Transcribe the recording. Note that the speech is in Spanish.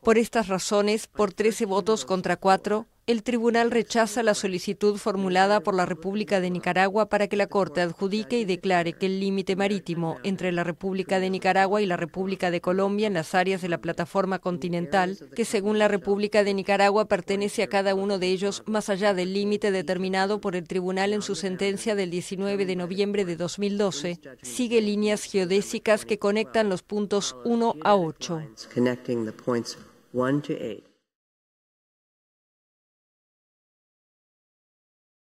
Por estas razones, por 13 votos contra 4, el tribunal rechaza la solicitud formulada por la República de Nicaragua para que la Corte adjudique y declare que el límite marítimo entre la República de Nicaragua y la República de Colombia en las áreas de la plataforma continental, que según la República de Nicaragua pertenece a cada uno de ellos más allá del límite determinado por el tribunal en su sentencia del 19 de noviembre de 2012, sigue líneas geodésicas que conectan los puntos 1 a 8.